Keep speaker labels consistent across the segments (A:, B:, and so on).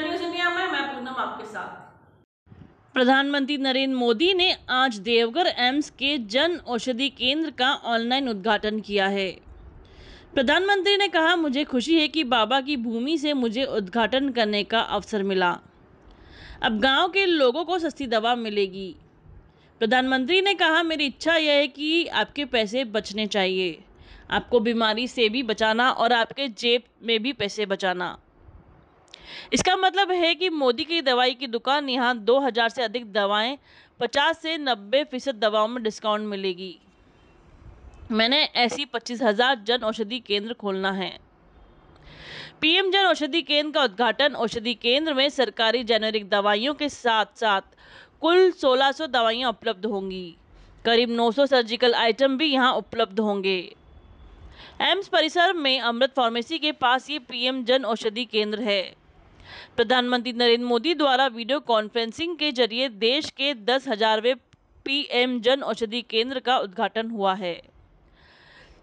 A: news India में मैं पूनम आपके साथ प्रधानमंत्री नरेंद्र मोदी ने आज देवघर एम्स के जन औषधि केंद्र का ऑनलाइन उद्घाटन किया है प्रधानमंत्री ने कहा मुझे खुशी है कि बाबा की भूमि से मुझे उद्घाटन करने का अवसर मिला अब गांव के लोगों को सस्ती दवा मिलेगी प्रधानमंत्री ने कहा मेरी इच्छा यह है कि आपके पैसे बचने चाहिए आपको बीमारी से भी बचाना और आपके जेब में भी पैसे बचाना इसका मतलब है कि मोदी की दवाई की दुकान यहाँ 2000 से अधिक दवाएं 50 से 90 फीसद दवाओं में डिस्काउंट मिलेगी मैंने ऐसी पच्चीस हजार जन औषधि केंद्र खोलना है पीएम जन औषधि केंद्र का उद्घाटन औषधि केंद्र में सरकारी जेनेरिक दवाइयों के साथ साथ कुल 1600 दवाइयां उपलब्ध होंगी करीब 900 सर्जिकल आइटम भी यहां उपलब्ध होंगे एम्स परिसर में अमृत फार्मेसी के पास ये पीएम जन औषधि केंद्र है प्रधानमंत्री नरेंद्र मोदी द्वारा वीडियो कॉन्फ्रेंसिंग के जरिए देश के दस हजारवे पीएम जन औषधि केंद्र का उद्घाटन हुआ है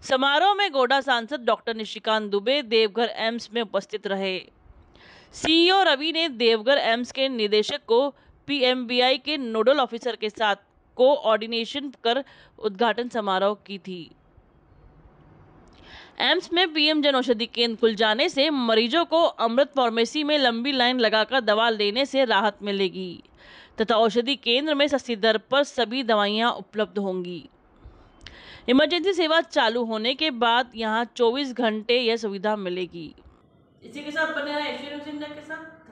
A: समारोह में गोडा सांसद डॉक्टर निशिकांत दुबे देवघर एम्स में उपस्थित रहे सीईओ रवि ने देवघर एम्स के निदेशक को पीएमबीआई के नोडल ऑफिसर के साथ कोऑर्डिनेशन कर उद्घाटन समारोह की थी एम्स में पीएम जन औषधि केंद्र खुल जाने से मरीजों को अमृत फार्मेसी में लंबी लाइन लगाकर दवा लेने से राहत मिलेगी तथा औषधि केंद्र में सस्ती दर पर सभी दवाइयां उपलब्ध होंगी इमरजेंसी सेवा चालू होने के बाद यहां 24 घंटे यह सुविधा मिलेगी इसी के साथ बने रहे के साथ